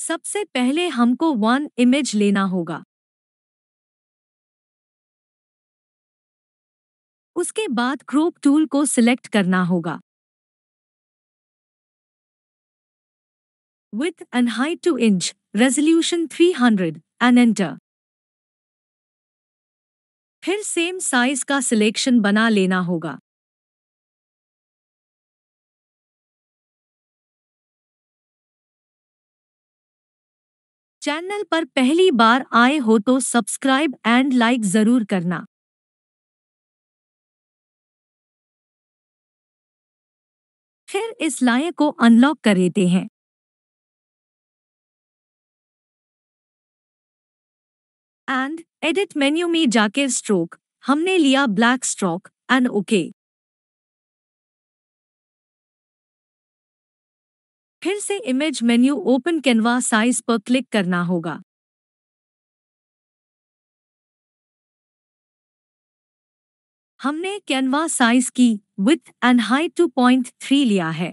सबसे पहले हमको वन इमेज लेना होगा उसके बाद क्रोप टूल को सिलेक्ट करना होगा width and height two inch resolution 300, and enter फिर सेम साइज का सिलेक्शन बना लेना होगा चैनल पर पहली बार आए हो तो सब्सक्राइब एंड लाइक जरूर करना फिर इस लाए को अनलॉक कर देते हैं एंड एडिट मेन्यू में जाके स्ट्रोक हमने लिया ब्लैक स्ट्रोक एंड ओके फिर से image menu open canvas size पर क्लिक करना होगा हमने कैनवा साइज की विथ एंड हाइट थ्री लिया है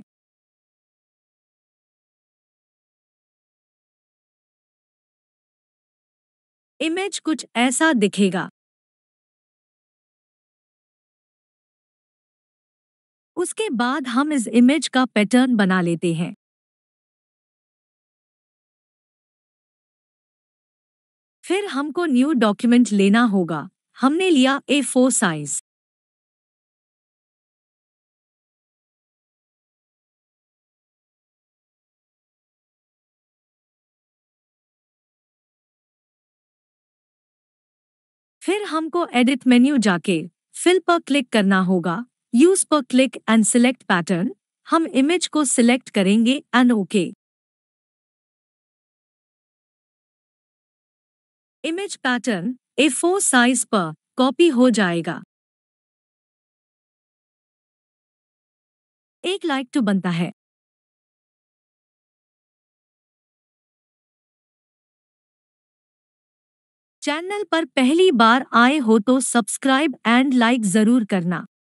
इमेज कुछ ऐसा दिखेगा उसके बाद हम इस इमेज का पैटर्न बना लेते हैं फिर हमको न्यू डॉक्यूमेंट लेना होगा हमने लिया ए फोर साइज फिर हमको एडिट मेन्यू जाके फिल पर क्लिक करना होगा यूज पर क्लिक एंड सिलेक्ट पैटर्न हम इमेज को सिलेक्ट करेंगे and okay image pattern A four size पर कॉपी हो जाएगा एक लाइक टू बनता है चैनल पर पहली बार आए हो तो सब्सक्राइब एंड लाइक जरूर करना